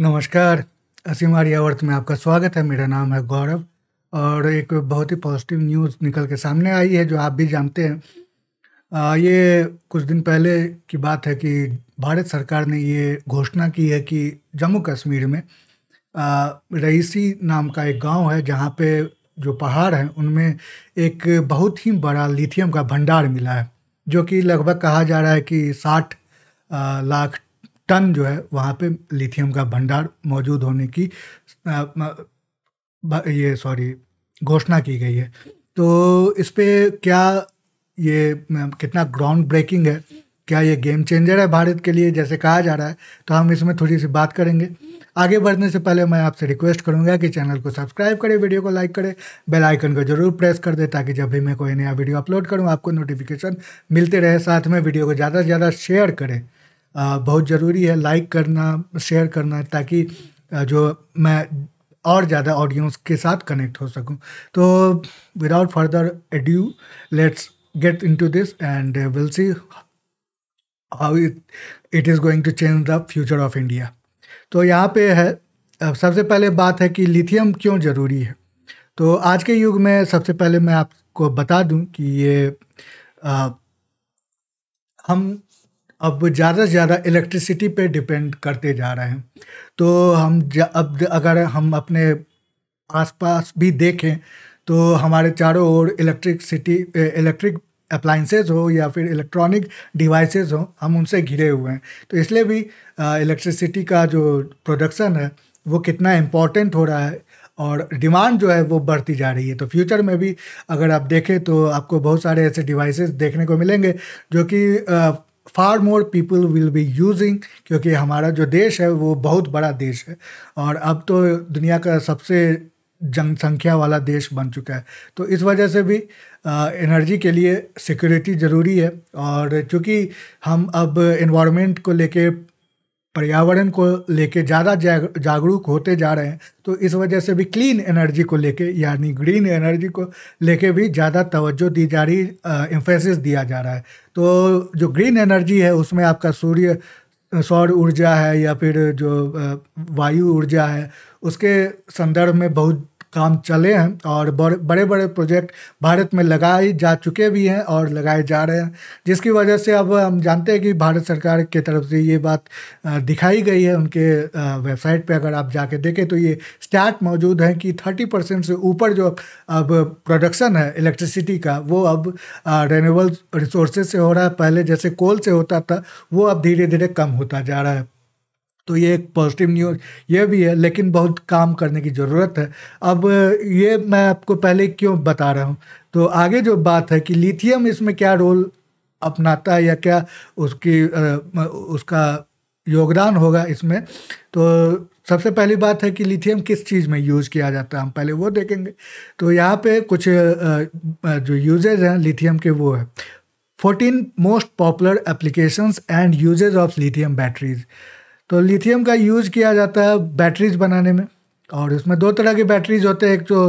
नमस्कार असीम अवर्त में आपका स्वागत है मेरा नाम है गौरव और एक बहुत ही पॉजिटिव न्यूज़ निकल के सामने आई है जो आप भी जानते हैं आ, ये कुछ दिन पहले की बात है कि भारत सरकार ने ये घोषणा की है कि जम्मू कश्मीर में आ, रईसी नाम का एक गांव है जहाँ पे जो पहाड़ हैं उनमें एक बहुत ही बड़ा लिथियम का भंडार मिला है जो कि लगभग कहा जा रहा है कि साठ लाख टन जो है वहाँ पे लिथियम का भंडार मौजूद होने की ये सॉरी घोषणा की गई है तो इस पर क्या ये कितना ग्राउंड ब्रेकिंग है क्या ये गेम चेंजर है भारत के लिए जैसे कहा जा रहा है तो हम इसमें थोड़ी सी बात करेंगे आगे बढ़ने से पहले मैं आपसे रिक्वेस्ट करूंगा कि चैनल को सब्सक्राइब करें वीडियो को लाइक करें बेल आइकन को जरूर प्रेस कर दें ताकि जब भी मैं कोई नया वीडियो अपलोड करूं आपको नोटिफिकेशन मिलते रहे साथ में वीडियो को ज़्यादा से ज़्यादा शेयर करें बहुत ज़रूरी है लाइक करना शेयर करना ताकि जो मैं और ज़्यादा ऑडियंस के साथ कनेक्ट हो सकूं तो without further adieu let's get into this and will see how it it is going to change the future of तो यहाँ पे है सबसे पहले बात है कि लिथियम क्यों ज़रूरी है तो आज के युग में सबसे पहले मैं आपको बता दूं कि ये आ, हम अब ज़्यादा से ज़्यादा इलेक्ट्रिसिटी पे डिपेंड करते जा रहे हैं तो हम अब अगर हम अपने आसपास भी देखें तो हमारे चारों ओर इलेक्ट्रिकसिटी इलेक्ट्रिक अप्लाइंसेज हो या फिर इलेक्ट्रॉनिक डिवाइसेस हो हम उनसे घिरे हुए हैं तो इसलिए भी इलेक्ट्रिसिटी का जो प्रोडक्शन है वो कितना इम्पोर्टेंट हो रहा है और डिमांड जो है वो बढ़ती जा रही है तो फ्यूचर में भी अगर आप देखें तो आपको बहुत सारे ऐसे डिवाइसेस देखने को मिलेंगे जो कि far more people will be using क्योंकि हमारा जो देश है वो बहुत बड़ा देश है और अब तो दुनिया का सबसे जनसंख्या वाला देश बन चुका है तो इस वजह से भी एनर्जी के लिए सिक्योरिटी ज़रूरी है और चूँकि हम अब इन्वामेंट को लेके पर्यावरण को लेके ज़्यादा जागरूक होते जा रहे हैं तो इस वजह से भी क्लीन एनर्जी को लेके यानी ग्रीन एनर्जी को लेके भी ज़्यादा तवज्जो दी जा रही इम्फेसिस दिया जा रहा है तो जो ग्रीन एनर्जी है उसमें आपका सूर्य सौर ऊर्जा है या फिर जो वायु ऊर्जा है उसके संदर्भ में बहुत काम चले हैं और बड़े बड़े प्रोजेक्ट भारत में लगाए जा चुके भी हैं और लगाए जा रहे हैं जिसकी वजह से अब हम जानते हैं कि भारत सरकार के तरफ से ये बात दिखाई गई है उनके वेबसाइट पे अगर आप जाके देखें तो ये स्टैट मौजूद हैं कि थर्टी परसेंट से ऊपर जो अब प्रोडक्शन है इलेक्ट्रिसिटी का वो अब रेन्यूबल रिसोर्सेज से हो रहा है पहले जैसे कोल से होता था वो अब धीरे धीरे कम होता जा रहा है तो ये एक पॉजिटिव न्यूज ये भी है लेकिन बहुत काम करने की ज़रूरत है अब ये मैं आपको पहले क्यों बता रहा हूँ तो आगे जो बात है कि लिथियम इसमें क्या रोल अपनाता है या क्या उसकी उसका योगदान होगा इसमें तो सबसे पहली बात है कि लिथियम किस चीज़ में यूज़ किया जाता है हम पहले वो देखेंगे तो यहाँ पे कुछ जो यूजेज हैं लिथियम के वो है fourteen most popular applications and usages of lithium batteries तो लिथियम का यूज़ किया जाता है बैटरीज बनाने में और इसमें दो तरह के बैटरीज होते हैं एक जो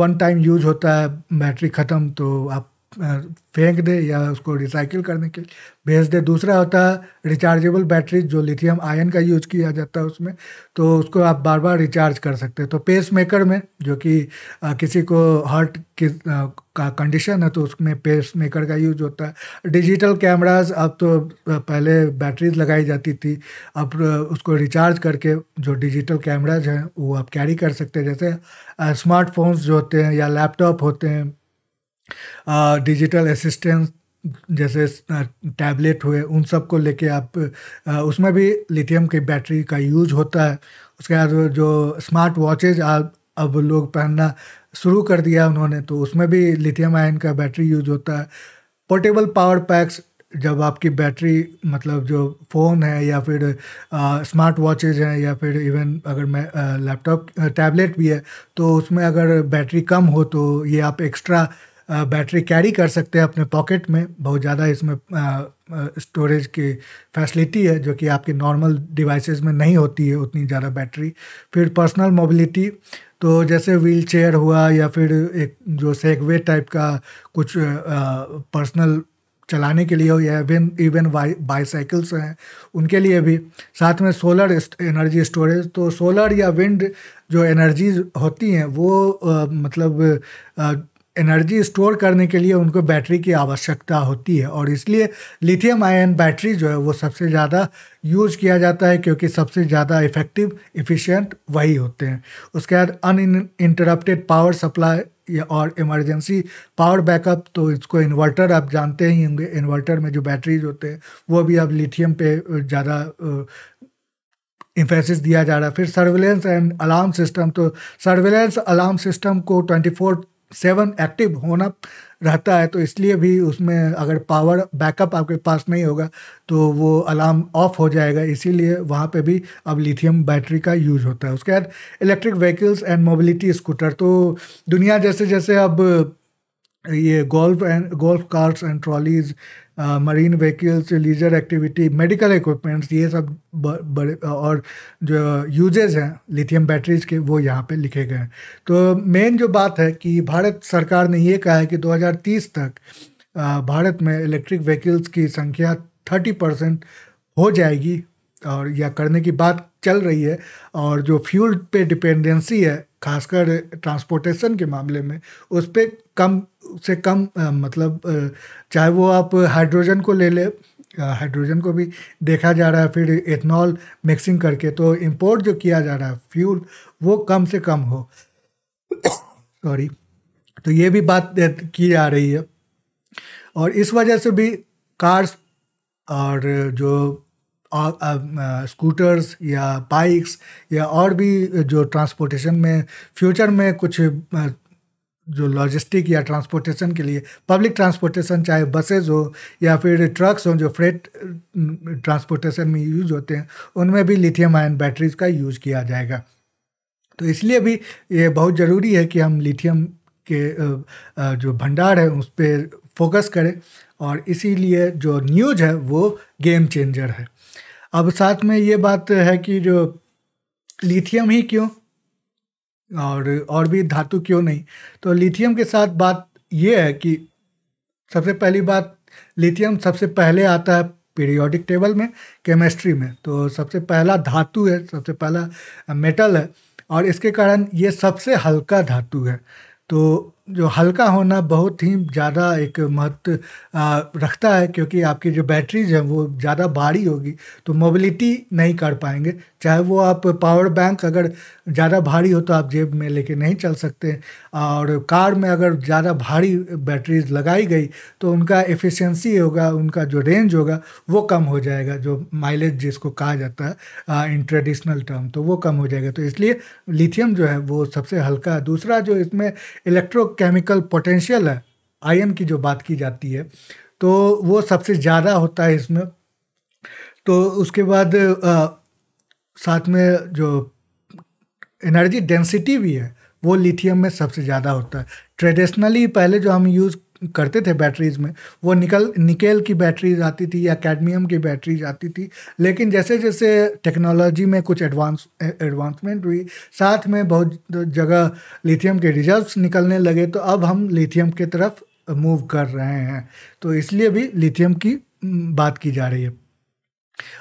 वन टाइम यूज होता है बैटरी ख़त्म तो आप फेंक दे या उसको रिसाइकिल करने के लिए भेज दे दूसरा होता है रिचार्जेबल बैटरी जो लिथियम आयन का यूज किया जाता है उसमें तो उसको आप बार बार रिचार्ज कर सकते हैं तो पेस मेकर में जो कि किसी को हार्ट की का कंडीशन है तो उसमें पेस मेकर का यूज होता है डिजिटल कैमराज अब तो पहले बैटरीज लगाई जाती थी अब उसको रिचार्ज करके जो डिजिटल कैमराज हैं वो आप कैरी कर सकते हैं जैसे स्मार्टफोन्स जो होते हैं या लैपटॉप होते हैं डिजिटल uh, असिस्टेंस जैसे टैबलेट uh, हुए उन सब को लेके आप uh, उसमें भी लिथियम की बैटरी का यूज होता है उसके बाद जो स्मार्ट वॉचेज अब लोग पहनना शुरू कर दिया उन्होंने तो उसमें भी लिथियम आयन का बैटरी यूज होता है पोर्टेबल पावर पैक्स जब आपकी बैटरी मतलब जो फ़ोन है या फिर आ, स्मार्ट वॉचेज हैं या फिर इवन अगर मैं लैपटॉप टैबलेट भी है तो उसमें अगर बैटरी कम हो तो ये आप एक्स्ट्रा बैटरी कैरी कर सकते हैं अपने पॉकेट में बहुत ज़्यादा इसमें स्टोरेज की फैसिलिटी है जो कि आपके नॉर्मल डिवाइसेस में नहीं होती है उतनी ज़्यादा बैटरी फिर पर्सनल मोबिलिटी तो जैसे व्हील चेयर हुआ या फिर एक जो सेगवे टाइप का कुछ पर्सनल चलाने के लिए हो या इवन इवन बाईसाइकिल्स हैं उनके लिए भी साथ में सोलर एनर्जी स्टोरेज तो सोलर या विंड जो एनर्जीज होती हैं वो आ, मतलब आ, एनर्जी स्टोर करने के लिए उनको बैटरी की आवश्यकता होती है और इसलिए लिथियम आयन बैटरी जो है वो सबसे ज़्यादा यूज किया जाता है क्योंकि सबसे ज़्यादा इफ़ेक्टिव इफ़िशियंट वही होते हैं उसके बाद अन इंटरप्टेड पावर सप्लाई और इमरजेंसी पावर बैकअप तो इसको इन्वर्टर आप जानते ही होंगे इन्वर्टर में जो बैटरीज होते हैं वो भी अब लिथियम पे ज़्यादा इम्फेसिस दिया जा रहा है फिर सर्वेलेंस एंड अलार्म सिस्टम तो सर्वेलेंस अलार्म सिस्टम को ट्वेंटी फोर सेवन एक्टिव होना रहता है तो इसलिए भी उसमें अगर पावर बैकअप आपके पास नहीं होगा तो वो अलार्म ऑफ हो जाएगा इसीलिए वहाँ पे भी अब लिथियम बैटरी का यूज होता है उसके बाद electric vehicles and mobility scooter तो दुनिया जैसे जैसे अब ये golf and golf cars and trolleys marine vehicles leisure activity medical equipments ये सब बड़े और जो यूजेज हैं लिथियम बैटरीज के वो यहाँ पे लिखे गए हैं तो मेन जो बात है कि भारत सरकार ने ये कहा है कि 2030 तक uh, भारत में इलेक्ट्रिक व्हीकल्स की संख्या 30 परसेंट हो जाएगी और या करने की बात चल रही है और जो फ्यूल पे डिपेंडेंसी है खासकर ट्रांसपोर्टेशन के मामले में उस पर कम से कम मतलब चाहे वो आप हाइड्रोजन को ले ले हाइड्रोजन को भी देखा जा रहा है फिर एथनॉल मिक्सिंग करके तो इंपोर्ट जो किया जा रहा है फ्यूल वो कम से कम हो सॉरी तो ये भी बात की जा रही है और इस वजह से भी कार्स और जो स्कूटर्स या बाइक्स या और भी जो ट्रांसपोर्टेशन में फ्यूचर में कुछ जो लॉजिस्टिक या ट्रांसपोर्टेशन के लिए पब्लिक ट्रांसपोर्टेशन चाहे बसेज हो या फिर ट्रक्स हो जो फ्रेट ट्रांसपोर्टेशन में यूज होते हैं उनमें भी लिथियम आयन बैटरीज का यूज किया जाएगा तो इसलिए भी ये बहुत ज़रूरी है कि हम लिथियम के जो भंडार है उस पर फोकस करें और इसीलिए जो न्यूज है वो गेम चेंजर है अब साथ में ये बात है कि जो लिथियम ही क्यों और और भी धातु क्यों नहीं तो लिथियम के साथ बात यह है कि सबसे पहली बात लिथियम सबसे पहले आता है पीरियोडिक टेबल में केमिस्ट्री में तो सबसे पहला धातु है सबसे पहला मेटल है और इसके कारण ये सबसे हल्का धातु है तो जो हल्का होना बहुत ही ज़्यादा एक महत्व रखता है क्योंकि आपकी जो बैटरीज हैं वो ज़्यादा भारी होगी तो मोबिलिटी नहीं कर पाएंगे चाहे वो आप पावर बैंक अगर ज़्यादा भारी हो तो आप जेब में लेके नहीं चल सकते और कार में अगर ज़्यादा भारी बैटरीज लगाई गई तो उनका एफिशिएंसी होगा उनका जो रेंज होगा वो कम हो जाएगा जो माइलेज जिसको कहा जाता है इन ट्रेडिशनल टर्म तो वो कम हो जाएगा तो इसलिए लिथियम जो है वो सबसे हल्का दूसरा जो इसमें इलेक्ट्रो केमिकल पोटेंशियल है आयन की जो बात की जाती है तो वो सबसे ज़्यादा होता है इसमें तो उसके बाद आ, साथ में जो एनर्जी डेंसिटी भी है वो लिथियम में सबसे ज़्यादा होता है ट्रेडिशनली पहले जो हम यूज़ करते थे बैटरीज में वो निकल निकेल की बैटरीज आती थी या कैडमियम की बैटरीज आती थी लेकिन जैसे जैसे टेक्नोलॉजी में कुछ एडवांस एडवांसमेंट हुई साथ में बहुत जगह लिथियम के रिजर्व्स निकलने लगे तो अब हम लिथियम के तरफ मूव कर रहे हैं तो इसलिए भी लिथियम की बात की जा रही है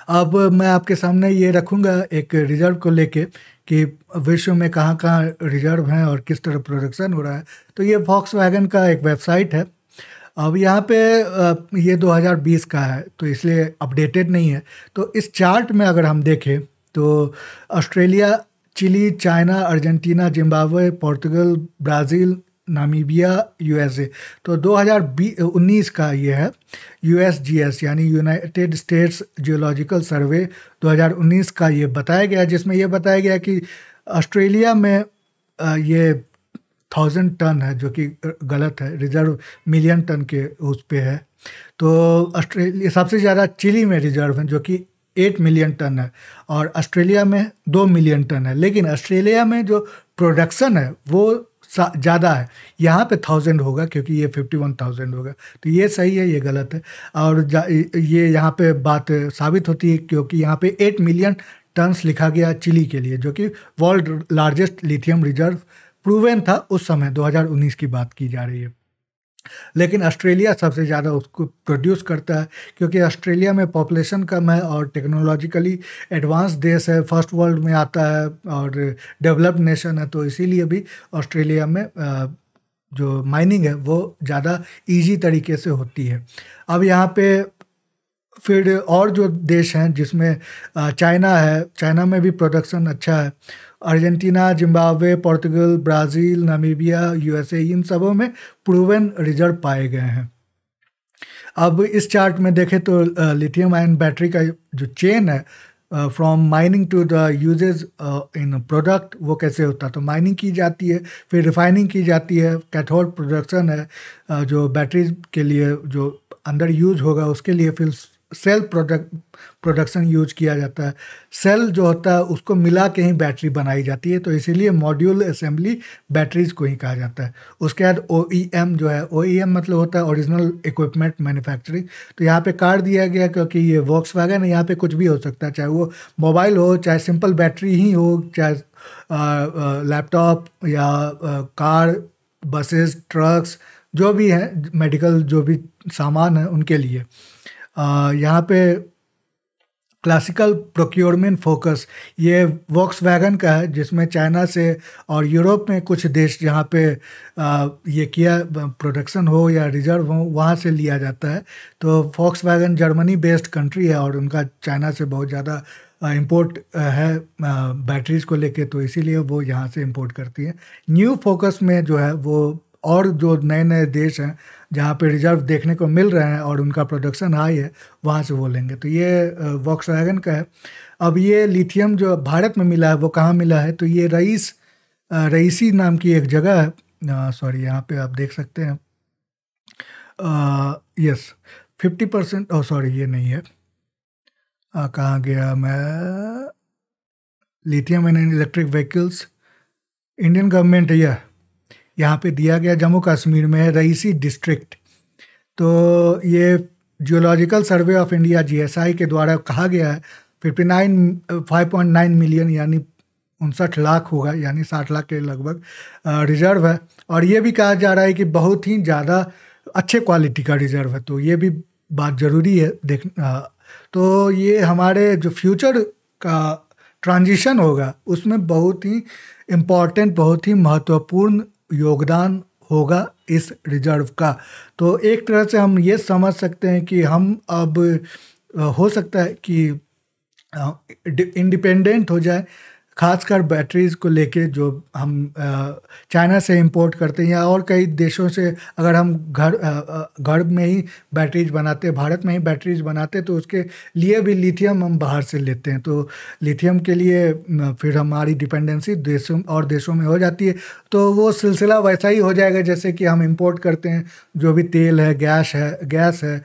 अब मैं आपके सामने ये रखूँगा एक रिजर्व को लेके कि विश्व में कहाँ कहाँ रिजर्व हैं और किस तरह प्रोडक्शन हो रहा है तो ये फॉक्स वैगन का एक वेबसाइट है अब यहाँ पे ये 2020 का है तो इसलिए अपडेटेड नहीं है तो इस चार्ट में अगर हम देखें तो Australia Chile China Argentina Zimbabwe Portugal Brazil Namibia यू तो 2019 का ये है यू यानी यूनाइटेड स्टेट्स जियोलॉजिकल सर्वे 2019 का ये बताया गया जिसमें ये बताया गया कि ऑस्ट्रेलिया में ये थाउजेंड टन है जो कि गलत है रिजर्व मिलियन टन के उस पर है तो ऑस्ट्रेलिया सबसे ज़्यादा चिली में रिजर्व है जो कि एट मिलियन टन है और ऑस्ट्रेलिया में दो मिलियन टन है लेकिन ऑस्ट्रेलिया में जो प्रोडक्शन है वो ज़्यादा है यहाँ पे थाउजेंड होगा क्योंकि ये फिफ्टी वन थाउजेंड होगा तो ये सही है ये गलत है और ये यहाँ पे बात साबित होती है क्योंकि यहाँ पे एट मिलियन टन्स लिखा गया चिली के लिए जो कि world largest lithium reserve proven था उस समय 2019 की बात की जा रही है लेकिन ऑस्ट्रेलिया सबसे ज़्यादा उसको प्रोड्यूस करता है क्योंकि ऑस्ट्रेलिया में पॉपुलेशन कम है और टेक्नोलॉजिकली एडवांस देश है फर्स्ट वर्ल्ड में आता है और डेवलप्ड नेशन है तो इसीलिए भी ऑस्ट्रेलिया में जो माइनिंग है वो ज़्यादा इजी तरीके से होती है अब यहाँ पे फिर और जो देश हैं जिसमें चाइना है चाइना में भी प्रोडक्शन अच्छा है Argentina Zimbabwe Portugal Brazil Namibia USA इन सबों में प्रूवन रिजर्व पाए गए हैं अब इस चार्ट में देखें तो लिथियम आयन बैटरी का जो चेन है from mining to the uses in product वो कैसे होता है तो माइनिंग की जाती है फिर रिफाइनिंग की जाती है कैथोड प्रोडक्शन है uh, जो बैटरीज के लिए जो अंदर यूज होगा उसके लिए फिर सेल प्रोडक्ट प्रोडक्शन यूज किया जाता है सेल जो होता है उसको मिला के ही बैटरी बनाई जाती है तो इसीलिए मॉड्यूल असेंबली बैटरीज को ही कहा जाता है उसके बाद ओ e जो है ओ e मतलब होता है ओरिजिनल इक्विपमेंट मैन्युफैक्चरिंग तो यहाँ पे कार्ड दिया गया क्योंकि ये वॉक्स वैगन यहाँ पे कुछ भी हो सकता है चाहे वो मोबाइल हो चाहे सिंपल बैटरी ही हो चाहे लैपटॉप या कार बसेस ट्रक्स जो भी है मेडिकल जो भी सामान है उनके लिए यहाँ पे क्लासिकल प्रोक्योरमेंट फोकस ये वॉक्स वैगन का है जिसमें चाइना से और यूरोप में कुछ देश जहाँ पे आ, ये किया प्रोडक्शन हो या रिजर्व हो वहाँ से लिया जाता है तो Volkswagen Germany based country है और उनका चाइना से बहुत ज़्यादा इम्पोर्ट है बैटरीज को लेके तो इसीलिए वो यहाँ से इम्पोर्ट करती हैं न्यू फोकस में जो है वो और जो नए नए देश हैं जहाँ पे रिजर्व देखने को मिल रहे हैं और उनका प्रोडक्शन हाई है वहाँ से वो लेंगे तो ये वॉक्स का है अब ये लिथियम जो भारत में मिला है वो कहाँ मिला है तो ये रईस रईसी नाम की एक जगह है सॉरी यहाँ पे आप देख सकते हैं yes fifty percent oh sorry ये नहीं है कहाँ गया मैं lithium and electric vehicles Indian government यह यहाँ पे दिया गया जम्मू कश्मीर में है रईसी डिस्ट्रिक्ट तो ये जियोलॉजिकल सर्वे ऑफ इंडिया जी के द्वारा कहा गया है fifty nine five point nine million यानी उनसठ लाख होगा यानी साठ लाख के लगभग रिजर्व है और ये भी कहा जा रहा है कि बहुत ही ज़्यादा अच्छे क्वालिटी का रिजर्व है तो ये भी बात ज़रूरी है देख तो ये हमारे जो फ्यूचर का ट्रांजिशन होगा उसमें बहुत ही इम्पॉर्टेंट बहुत ही महत्वपूर्ण योगदान होगा इस रिजर्व का तो एक तरह से हम ये समझ सकते हैं कि हम अब हो सकता है कि इंडिपेंडेंट हो जाए खासकर बैटरीज़ को लेके जो हम चाइना से इंपोर्ट करते हैं या और कई देशों से अगर हम घर घर में ही बैटरीज बनाते भारत में ही बैटरीज बनाते तो उसके लिए भी लिथियम हम बाहर से लेते हैं तो लिथियम के लिए फिर हमारी डिपेंडेंसी देशों और देशों में हो जाती है तो वो सिलसिला वैसा ही हो जाएगा जैसे कि हम इम्पोर्ट करते हैं जो भी तेल है गैस है गैस है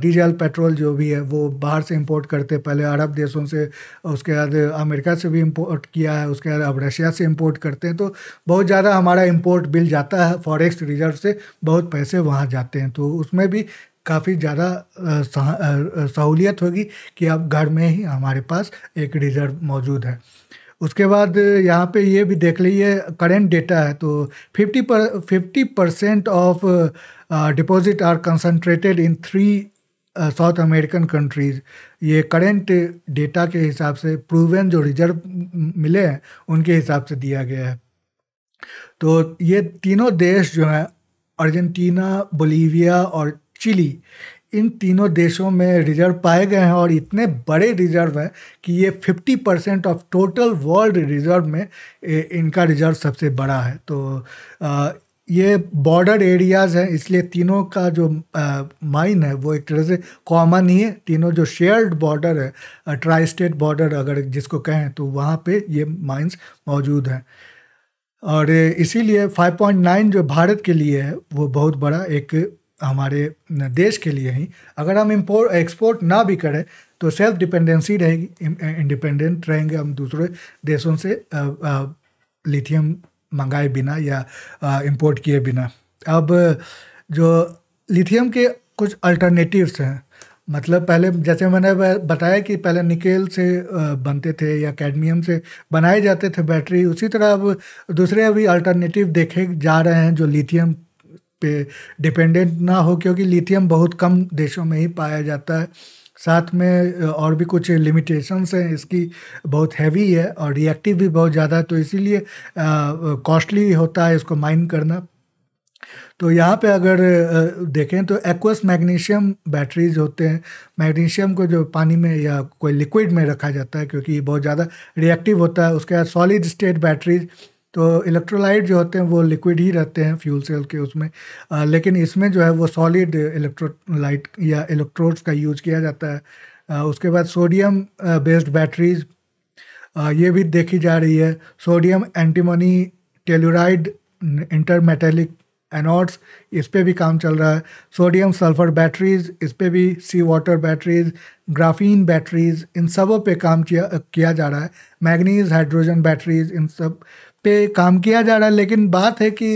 डीजल पेट्रोल जो भी है वो बाहर से इम्पोर्ट करते पहले अरब देशों से उसके बाद अमेरिका से भी इम्पोर्ट किया है उसके बाद अब रशिया से इम्पोर्ट करते हैं तो बहुत ज़्यादा हमारा इम्पोर्ट बिल जाता है फॉरेक्स रिजर्व से बहुत पैसे वहाँ जाते हैं तो उसमें भी काफ़ी ज़्यादा सहूलियत होगी कि अब घर में ही हमारे पास एक रिज़र्व मौजूद है उसके बाद यहाँ पे ये भी देख लीजिए करेंट डेटा है तो फिफ्टी पर fifty percent of deposit are concentrated in three South American countries ये करेंट डेटा के हिसाब से प्रूवन जो रिजर्व मिले हैं उनके हिसाब से दिया गया है तो ये तीनों देश जो हैं अर्जेंटीना बोलीविया और चिली इन तीनों देशों में रिजर्व पाए गए हैं और इतने बड़े रिजर्व हैं कि ये 50 percent of total world reserve में इनका रिजर्व सबसे बड़ा है तो ये बॉर्डर एरियाज़ हैं इसलिए तीनों का जो माइन है वो एक तरह से कॉमन ही है तीनों जो शेयर्ड बॉर्डर है ट्राई स्टेट बॉर्डर अगर जिसको कहें तो वहाँ पे ये माइंस मौजूद हैं और इसीलिए 5.9 जो भारत के लिए है वो बहुत बड़ा एक हमारे देश के लिए ही अगर हम इम्पोर्ट एक्सपोर्ट ना भी करें तो सेल्फ डिपेंडेंसी रहेगी इंडिपेंडेंट रहेंगे हम दूसरे देशों से लिथियम मंगाए बिना या इंपोर्ट किए बिना अब जो लिथियम के कुछ अल्टरनेटिव्स हैं मतलब पहले जैसे मैंने बताया कि पहले निकेल से बनते थे या कैडमियम से बनाए जाते थे बैटरी उसी तरह अब दूसरे अभी अल्टरनेटिव देखे जा रहे हैं जो लिथियम पे डिपेंडेंट ना हो क्योंकि लिथियम बहुत कम देशों में ही पाया जाता है साथ में और भी कुछ लिमिटेशंस हैं इसकी बहुत हैवी है और रिएक्टिव भी बहुत ज़्यादा है तो इसीलिए कॉस्टली होता है इसको माइन करना तो यहाँ पे अगर देखें तो एक्वस मैग्नीशियम बैटरीज होते हैं मैग्नीशियम को जो पानी में या कोई लिक्विड में रखा जाता है क्योंकि ये बहुत ज़्यादा रिएक्टिव होता है उसके बाद सॉलिड स्टेट बैटरीज तो इलेक्ट्रोलाइट जो होते हैं वो लिक्विड ही रहते हैं फ्यूल सेल के उसमें आ, लेकिन इसमें जो है वो सॉलिड इलेक्ट्रोलाइट या इलेक्ट्रोड्स का यूज किया जाता है आ, उसके बाद सोडियम बेस्ड बैटरीज ये भी देखी जा रही है sodium telluride telluride intermetallic anodes इस पर भी काम चल रहा है सोडियम सल्फर बैटरीज इस पर भी sea water batteries graphene batteries इन सबों पे काम किया किया जा रहा है मैग्नीज हाइड्रोजन बैटरीज इन सब पे काम किया जा रहा है लेकिन बात है कि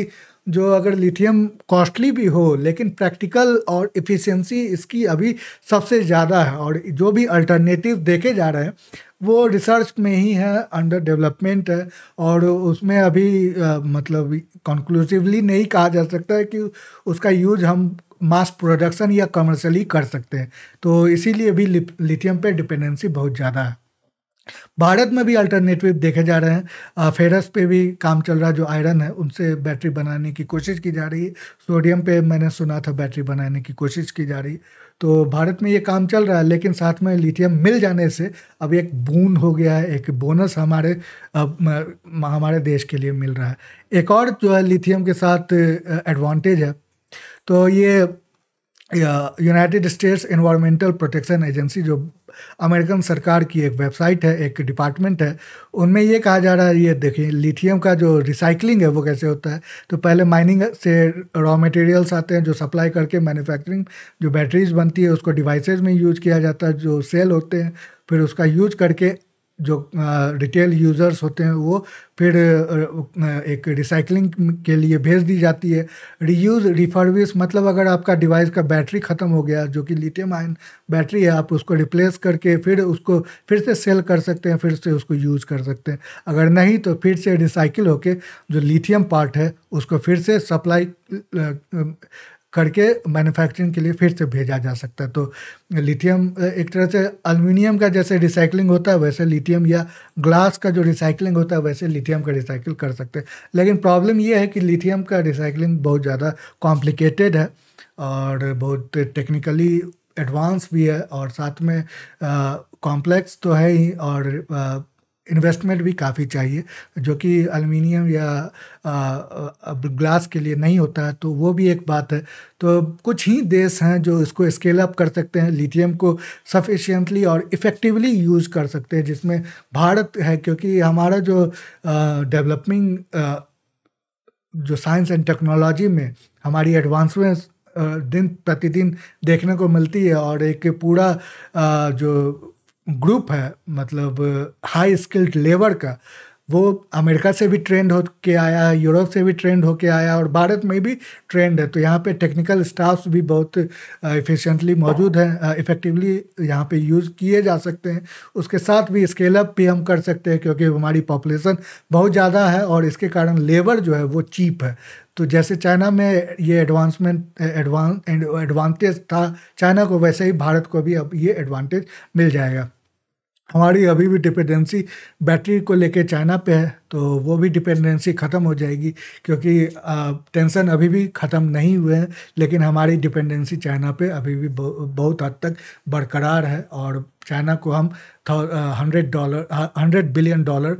जो अगर लिथियम कॉस्टली भी हो लेकिन प्रैक्टिकल और इफ़िशेंसी इसकी अभी सबसे ज़्यादा है और जो भी अल्टरनेटिव देखे जा रहे हैं वो रिसर्च में ही है अंडर डेवलपमेंट है और उसमें अभी आ, मतलब कंक्लूसिवली नहीं कहा जा सकता है कि उसका यूज हम मास प्रोडक्शन या कमर्शली कर सकते हैं तो इसीलिए भी लिथियम पे डिपेंडेंसी बहुत ज़्यादा है भारत में भी अल्टरनेटिव देखे जा रहे हैं फेरस पे भी काम चल रहा है जो आयरन है उनसे बैटरी बनाने की कोशिश की जा रही है सोडियम पे मैंने सुना था बैटरी बनाने की कोशिश की जा रही तो भारत में ये काम चल रहा है लेकिन साथ में लिथियम मिल जाने से अब एक बून हो गया है एक बोनस हमारे अब, हमारे देश के लिए मिल रहा है एक और जो है लिथियम के साथ एडवांटेज है तो ये United States environmental protection agency जो अमेरिकन सरकार की एक वेबसाइट है एक डिपार्टमेंट है उनमें ये कहा जा रहा है ये देखिए लिथियम का जो रिसाइकलिंग है वो कैसे होता है तो पहले माइनिंग से रॉ मटेरियल्स आते हैं जो सप्लाई करके मैन्युफैक्चरिंग जो बैटरीज बनती है उसको डिवाइसेज में यूज किया जाता है जो सेल होते हैं फिर उसका यूज करके जो रिटेल यूज़र्स होते हैं वो फिर एक रिसाइकलिंग के लिए भेज दी जाती है रीयूज़ रिफर्विस मतलब अगर आपका डिवाइस का बैटरी ख़त्म हो गया जो कि लिथियम आयन बैटरी है आप उसको रिप्लेस करके फिर उसको फिर से सेल कर सकते हैं फिर से उसको यूज़ कर सकते हैं अगर नहीं तो फिर से रिसाइकिल होके जो लिथियम पार्ट है उसको फिर से सप्लाई करके मैन्युफैक्चरिंग के लिए फिर से भेजा जा सकता है तो लिथियम एक तरह से अल्मीनियम का जैसे रिसाइकलिंग होता है वैसे लिथियम या ग्लास का जो रिसाइकलिंग होता है वैसे लिथियम का रिसाइकिल कर सकते हैं लेकिन प्रॉब्लम यह है कि लिथियम का रिसाइकलिंग बहुत ज़्यादा कॉम्प्लिकेटेड है और बहुत टेक्निकली एडवांस भी है और साथ में कॉम्प्लेक्स तो है ही और इन्वेस्टमेंट भी काफ़ी चाहिए जो कि अल्मीनियम या ग्लास के लिए नहीं होता है तो वो भी एक बात है तो कुछ ही देश हैं जो इसको स्केल अप कर सकते हैं लिथियम को सफिशिएंटली और इफ़ेक्टिवली यूज़ कर सकते हैं जिसमें भारत है क्योंकि हमारा जो डेवलपिंग जो साइंस एंड टेक्नोलॉजी में हमारी एडवांसमेंट दिन प्रतिदिन देखने को मिलती है और एक पूरा जो ग्रुप है मतलब हाई स्किल्ड लेबर का वो अमेरिका से भी ट्रेंड हो के आया है यूरोप से भी ट्रेंड होके आया और भारत में भी ट्रेंड है तो यहाँ पे टेक्निकल स्टाफ भी बहुत इफ़िशेंटली uh, मौजूद हैं इफ़ेक्टिवली uh, यहाँ पे यूज़ किए जा सकते हैं उसके साथ भी स्केलअप भी हम कर सकते हैं क्योंकि हमारी पॉपुलेशन बहुत ज़्यादा है और इसके कारण लेबर जो है वो चीप है तो जैसे चाइना में ये एडवांसमेंट एडवांस एडवांटेज था चाइना को वैसे ही भारत को भी अब ये एडवांटेज मिल जाएगा हमारी अभी भी डिपेंडेंसी बैटरी को लेके चाइना पे है तो वो भी डिपेंडेंसी ख़त्म हो जाएगी क्योंकि टेंशन अभी भी ख़त्म नहीं हुए हैं लेकिन हमारी डिपेंडेंसी चाइना पे अभी भी बहुत हद तक बरकरार है और चाइना को हम hundred dollar hundred billion dollar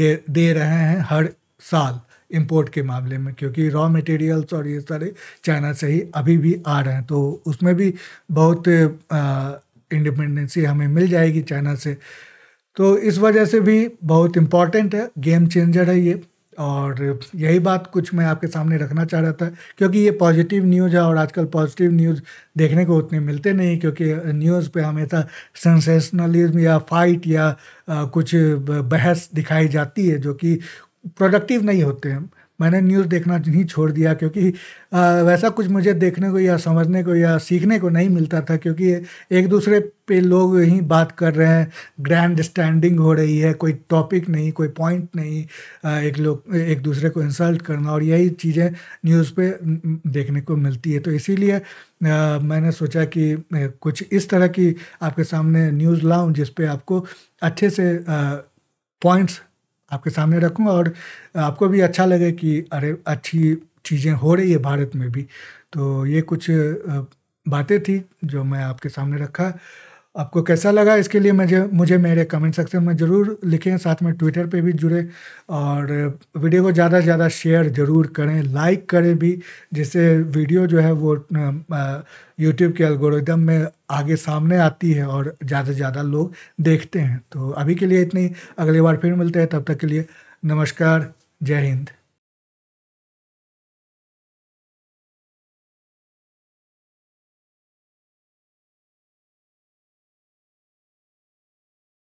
दे दे रहे हैं हर साल इम्पोर्ट के मामले में क्योंकि रॉ मटेरियल्स और ये सारे चाइना से ही अभी भी आ रहे हैं तो उसमें भी बहुत आ, इंडिपेंडेंसी हमें मिल जाएगी चाइना से तो इस वजह से भी बहुत इम्पॉर्टेंट है गेम चेंजर है ये और यही बात कुछ मैं आपके सामने रखना चाह रहा था क्योंकि ये पॉजिटिव न्यूज़ है और आजकल पॉजिटिव न्यूज़ देखने को उतने मिलते नहीं क्योंकि न्यूज़ पे हमेशा सेंसेशनलिज्म या फाइट या कुछ बहस दिखाई जाती है जो कि प्रोडक्टिव नहीं होते हैं मैंने न्यूज़ देखना नहीं छोड़ दिया क्योंकि वैसा कुछ मुझे देखने को या समझने को या सीखने को नहीं मिलता था क्योंकि एक दूसरे पे लोग ही बात कर रहे हैं ग्रैंड स्टैंडिंग हो रही है कोई टॉपिक नहीं कोई पॉइंट नहीं एक लोग एक दूसरे को इंसल्ट करना और यही चीज़ें न्यूज़ पे देखने को मिलती है तो इसीलिए मैंने सोचा कि कुछ इस तरह की आपके सामने न्यूज़ लाऊं जिस पे आपको अच्छे से पॉइंट्स आपके सामने रखूँ और आपको भी अच्छा लगे कि अरे अच्छी चीज़ें हो रही है भारत में भी तो ये कुछ बातें थी जो मैं आपके सामने रखा आपको कैसा लगा इसके लिए मुझे मुझे मेरे कमेंट सेक्शन में ज़रूर लिखें साथ में ट्विटर पे भी जुड़े और वीडियो को ज़्यादा से ज़्यादा शेयर ज़रूर करें लाइक करें भी जिससे वीडियो जो है वो यूट्यूब के अलगोरिदम में आगे सामने आती है और ज़्यादा से ज़्यादा लोग देखते हैं तो अभी के लिए इतनी अगली बार फिर मिलते हैं तब तक के लिए नमस्कार जय हिंद